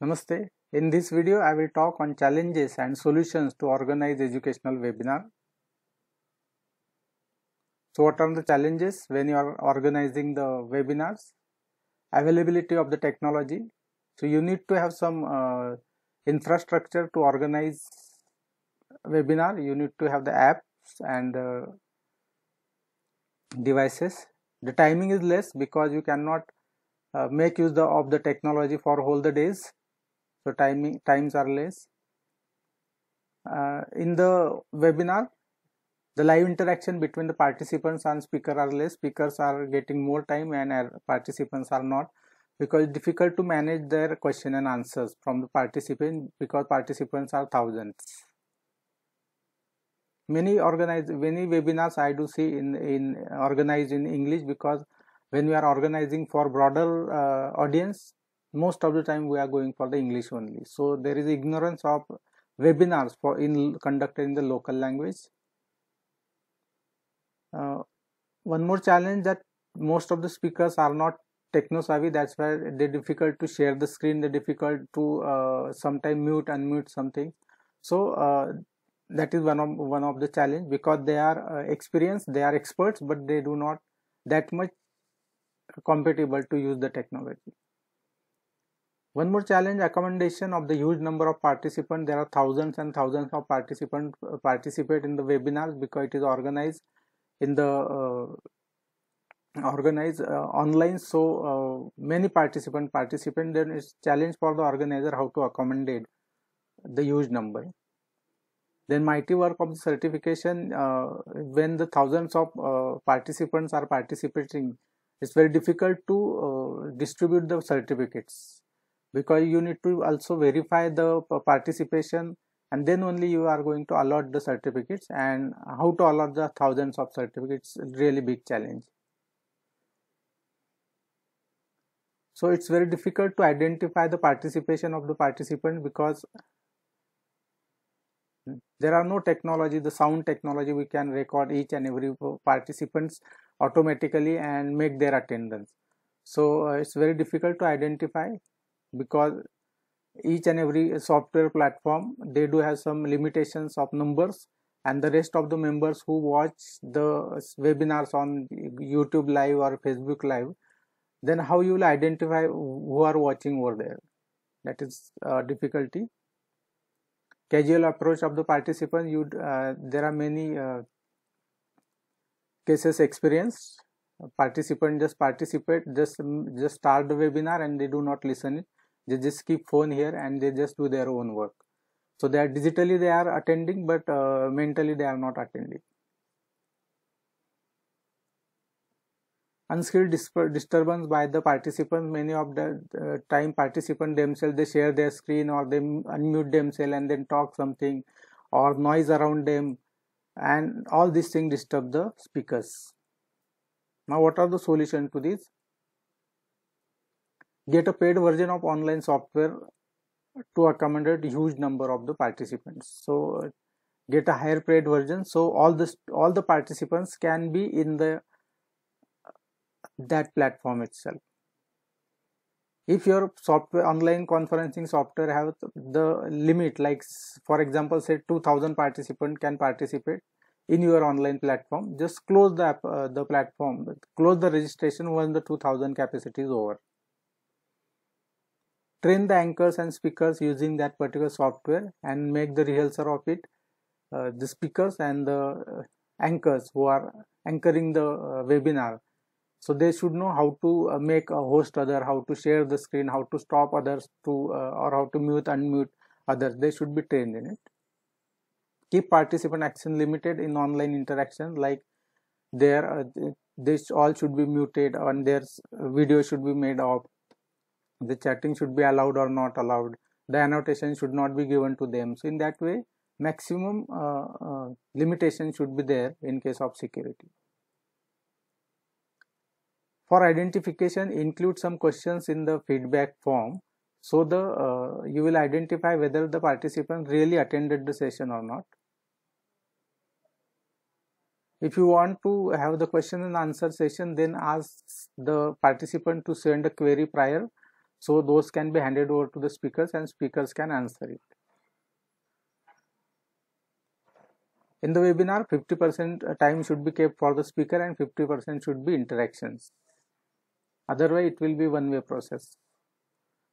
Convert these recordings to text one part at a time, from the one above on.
Namaste. In this video, I will talk on challenges and solutions to organize educational webinar. So what are the challenges when you are organizing the webinars? Availability of the technology. So you need to have some uh, infrastructure to organize webinar. You need to have the apps and uh, devices. The timing is less because you cannot uh, make use the, of the technology for whole the days so timing times are less uh, in the webinar the live interaction between the participants and speaker are less speakers are getting more time and uh, participants are not because it's difficult to manage their question and answers from the participant because participants are thousands many organized many webinars i do see in in organized in english because when we are organizing for broader uh, audience most of the time we are going for the english only so there is ignorance of webinars for in conducted in the local language uh, one more challenge that most of the speakers are not techno savvy that's why they're difficult to share the screen they're difficult to uh, sometimes mute unmute something so uh, that is one of one of the challenge because they are uh, experienced they are experts but they do not that much compatible to use the technology one more challenge accommodation of the huge number of participants. There are thousands and thousands of participants uh, participate in the webinars because it is organized in the uh, organized uh, online. So uh, many participants participate. Then it's challenge for the organizer how to accommodate the huge number. Then mighty work of the certification uh, when the thousands of uh, participants are participating. It's very difficult to distribute the certificates because you need to also verify the participation and then only you are going to allot the certificates and how to allot the thousands of certificates really big challenge so it's very difficult to identify the participation of the participant because there are no technology the sound technology we can record each and every participants automatically and make their attendance so uh, it's very difficult to identify because each and every software platform they do have some limitations of numbers and the rest of the members who watch the webinars on youtube live or facebook live then how you will identify who are watching over there that is uh, difficulty casual approach of the participant you uh, there are many uh, cases experienced participant just participate just just start the webinar and they do not listen it they just keep phone here and they just do their own work so they are digitally they are attending but uh, mentally they are not attending unskilled disturbance by the participants many of the uh, time participant themselves they share their screen or they unmute themselves and then talk something or noise around them and all these things disturb the speakers now what are the solution to this get a paid version of online software to accommodate huge number of the participants so get a higher paid version so all this all the participants can be in the that platform itself if your software online conferencing software have the limit like for example say 2000 participant can participate in your online platform just close the app, uh, the platform close the registration when the 2000 capacity is over train the anchors and speakers using that particular software and make the rehearsal of it uh, the speakers and the uh, anchors who are anchoring the uh, webinar so they should know how to uh, make a host other how to share the screen how to stop others to uh, or how to mute unmute others they should be trained in it keep participant action limited in online interaction like their uh, this all should be muted and their video should be made off the chatting should be allowed or not allowed the annotation should not be given to them so in that way maximum uh, uh, limitation should be there in case of security for identification include some questions in the feedback form so the uh, you will identify whether the participant really attended the session or not if you want to have the question and answer session then ask the participant to send a query prior so those can be handed over to the speakers and speakers can answer it. In the webinar, 50% time should be kept for the speaker and 50% should be interactions. Otherwise, it will be one-way process.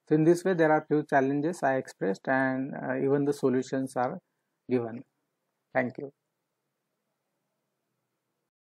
So in this way, there are few challenges I expressed and uh, even the solutions are given. Thank you.